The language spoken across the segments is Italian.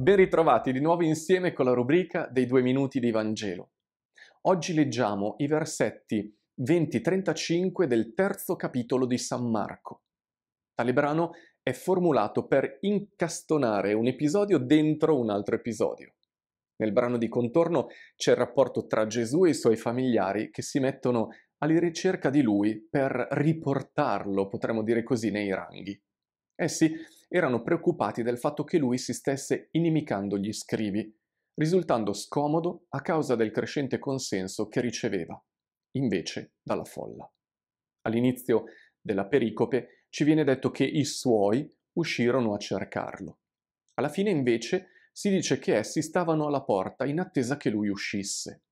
Ben ritrovati di nuovo insieme con la rubrica dei due minuti di Vangelo. Oggi leggiamo i versetti 20-35 del terzo capitolo di San Marco. Tale brano è formulato per incastonare un episodio dentro un altro episodio. Nel brano di contorno c'è il rapporto tra Gesù e i suoi familiari che si mettono alla ricerca di lui per riportarlo, potremmo dire così, nei ranghi. Eh sì, erano preoccupati del fatto che lui si stesse inimicando gli scrivi, risultando scomodo a causa del crescente consenso che riceveva, invece, dalla folla. All'inizio della pericope ci viene detto che i suoi uscirono a cercarlo. Alla fine, invece, si dice che essi stavano alla porta in attesa che lui uscisse.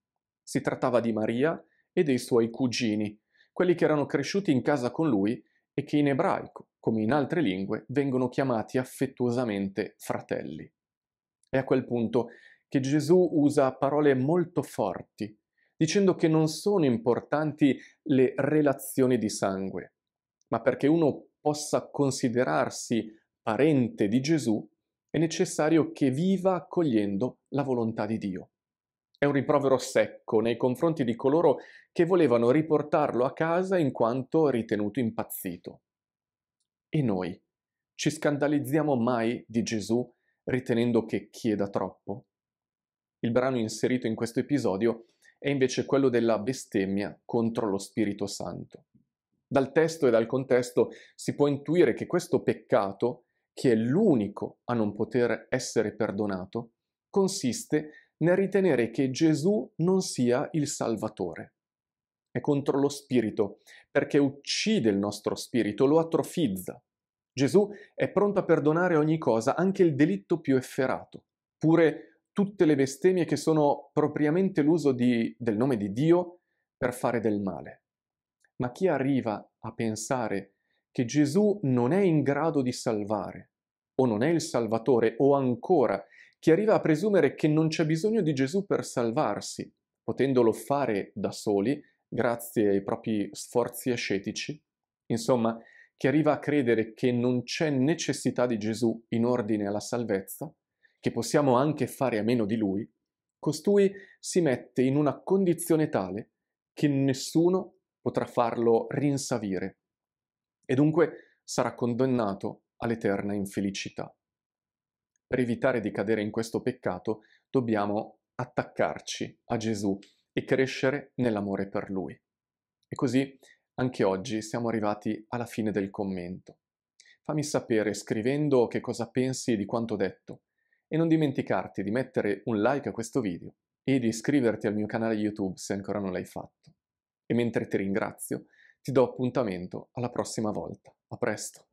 Si trattava di Maria e dei suoi cugini, quelli che erano cresciuti in casa con lui e che in ebraico come in altre lingue, vengono chiamati affettuosamente fratelli. È a quel punto che Gesù usa parole molto forti, dicendo che non sono importanti le relazioni di sangue, ma perché uno possa considerarsi parente di Gesù, è necessario che viva accogliendo la volontà di Dio. È un rimprovero secco nei confronti di coloro che volevano riportarlo a casa in quanto ritenuto impazzito. E noi? Ci scandalizziamo mai di Gesù ritenendo che chieda troppo? Il brano inserito in questo episodio è invece quello della bestemmia contro lo Spirito Santo. Dal testo e dal contesto si può intuire che questo peccato, che è l'unico a non poter essere perdonato, consiste nel ritenere che Gesù non sia il Salvatore è contro lo spirito, perché uccide il nostro spirito, lo atrofizza. Gesù è pronto a perdonare ogni cosa, anche il delitto più efferato, pure tutte le bestemmie che sono propriamente l'uso di, del nome di Dio per fare del male. Ma chi arriva a pensare che Gesù non è in grado di salvare, o non è il Salvatore, o ancora chi arriva a presumere che non c'è bisogno di Gesù per salvarsi, potendolo fare da soli, grazie ai propri sforzi ascetici, insomma, che arriva a credere che non c'è necessità di Gesù in ordine alla salvezza, che possiamo anche fare a meno di lui, costui si mette in una condizione tale che nessuno potrà farlo rinsavire e dunque sarà condannato all'eterna infelicità. Per evitare di cadere in questo peccato dobbiamo attaccarci a Gesù e crescere nell'amore per Lui. E così anche oggi siamo arrivati alla fine del commento. Fammi sapere scrivendo che cosa pensi di quanto detto e non dimenticarti di mettere un like a questo video e di iscriverti al mio canale YouTube se ancora non l'hai fatto. E mentre ti ringrazio, ti do appuntamento alla prossima volta. A presto!